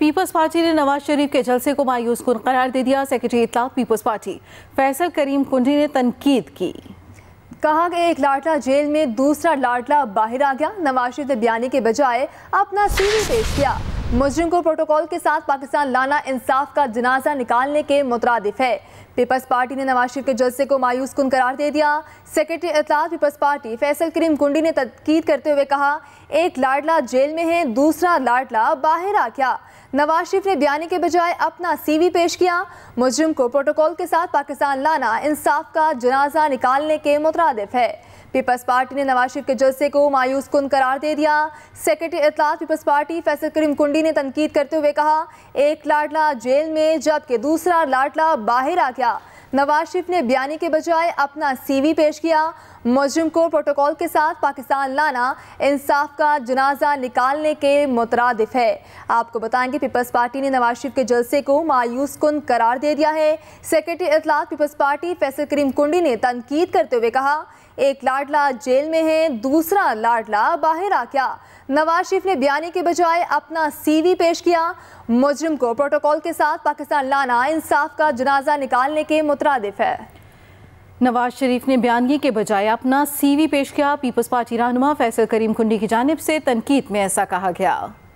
peoples party ने नवाज शरीफ के जलसे को मायूस कन करार दे दिया सेक्रेटरी इतला पीपल्स पार्टी फैसल करीम कुंडी ने तनकीद की कहा कि एक लाडला जेल में दूसरा लाडला बाहर आ गया नवाज शरीफ ने बयानी के बजाय अपना सीवी पेश किया मुजरिम को प्रोटोकॉल के साथ पाकिस्तान लाना इंसाफ का जनाजा निकालने के मुतरद है पीपल्स पार्टी ने नवाज शरीफ के जलसे को मायूस कन करार दे दिया सेक्रेटरी इतलात पीपल्स पार्टी फैसल करीम कुंडी ने तनकीद करते हुए कहा एक लाडला जेल में है दूसरा लाडला बाहर आ गया नवाज शरीफ ने बयानी के बजाय अपना सीवी पेश किया मुजरिम को प्रोटोकॉल के साथ पाकिस्तान लाना इंसाफ का जनाजा निकालने के मुतरद है पीपल्स पार्टी ने नवाज शरीफ के जलसे को मायूस कन करार दे दिया सेक्रेटरी इतलात पीपल्स पार्टी फैसल करीम कुंडी ने तनकीद करते हुए कहा एक लाडला जेल में जबकि दूसरा लाडला बाहर आ गया नवाज शरीफ ने बयानी के बजाय अपना सीवी पेश किया मुजरिम को प्रोटोकॉल के साथ पाकिस्तान लाना इंसाफ का जनाजा निकालने के मुतरदिफ है आपको बताएंगे पीपल्स पार्टी ने नवाज शरीफ के जलसे को मायूस कन करार दे दिया है सेक्रेटरी अजलास पीपल्स पार्टी फैसल करीम कुंडी ने तनकीद करते हुए कहा एक लाडला जेल में है दूसरा लाडला बाहर आ गया नवाज शरीफ ने बयानी के बजाय अपना सीवी पेश किया मुजरिम को प्रोटोकॉल के साथ पाकिस्तान लाना इंसाफ का जनाजा निकालने के मुतरदिफ है नवाज शरीफ ने बयानगी के बजाय अपना सीवी पेश किया पीपल्स पार्टी रहनुमा फैसल करीम खुंडी की जानब से तनकीद में ऐसा कहा गया